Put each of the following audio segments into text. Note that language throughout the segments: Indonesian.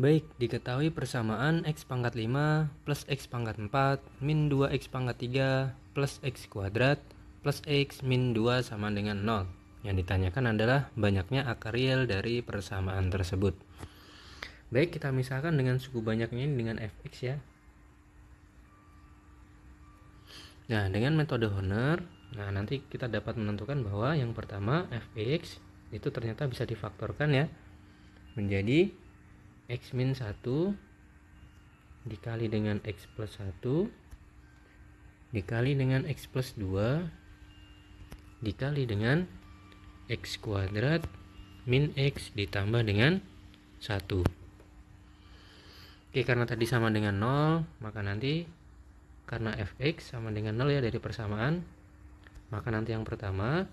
Baik, diketahui persamaan x pangkat 5 plus x pangkat 4 min 2x pangkat 3 plus x kuadrat plus x min 2 sama dengan 0. Yang ditanyakan adalah banyaknya akar real dari persamaan tersebut. Baik, kita misalkan dengan suku banyaknya ini dengan fx ya. Nah, dengan metode Horner, nah nanti kita dapat menentukan bahwa yang pertama fx itu ternyata bisa difaktorkan ya menjadi x min 1 dikali dengan x plus 1 dikali dengan x plus 2 dikali dengan x kuadrat min x ditambah dengan 1 oke karena tadi sama dengan 0 maka nanti karena fx sama dengan 0 ya dari persamaan maka nanti yang pertama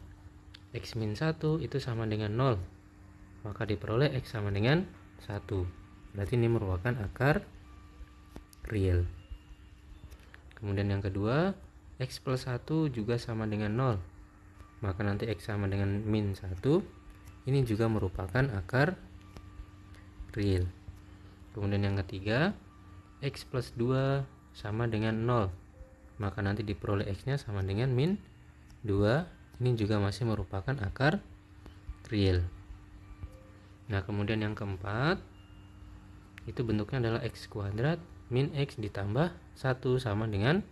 x min 1 itu sama dengan 0 maka diperoleh x sama dengan 1 berarti ini merupakan akar real kemudian yang kedua x plus 1 juga sama dengan 0 maka nanti x sama dengan min 1 ini juga merupakan akar real kemudian yang ketiga x plus 2 sama dengan 0 maka nanti diperoleh x nya sama dengan min 2 ini juga masih merupakan akar real nah kemudian yang keempat itu bentuknya adalah x kuadrat min x ditambah 1 sama dengan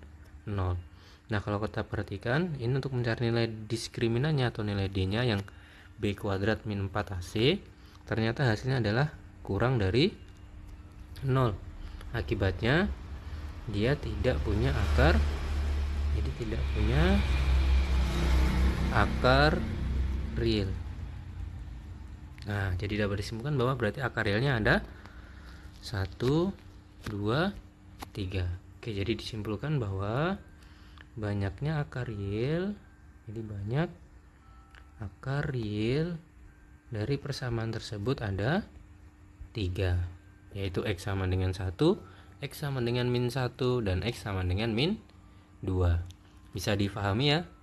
0 nah kalau kita perhatikan ini untuk mencari nilai diskriminannya atau nilai d nya yang b kuadrat min 4ac ternyata hasilnya adalah kurang dari 0 akibatnya dia tidak punya akar jadi tidak punya akar real nah jadi dapat disimpulkan bahwa berarti akar realnya ada 1, 2, 3. Oke, jadi disimpulkan bahwa banyaknya akar real, jadi banyak akar real dari persamaan tersebut ada 3, yaitu X sama dengan 1, X sama dengan min 1, dan X sama dengan min 2. Bisa difahami ya?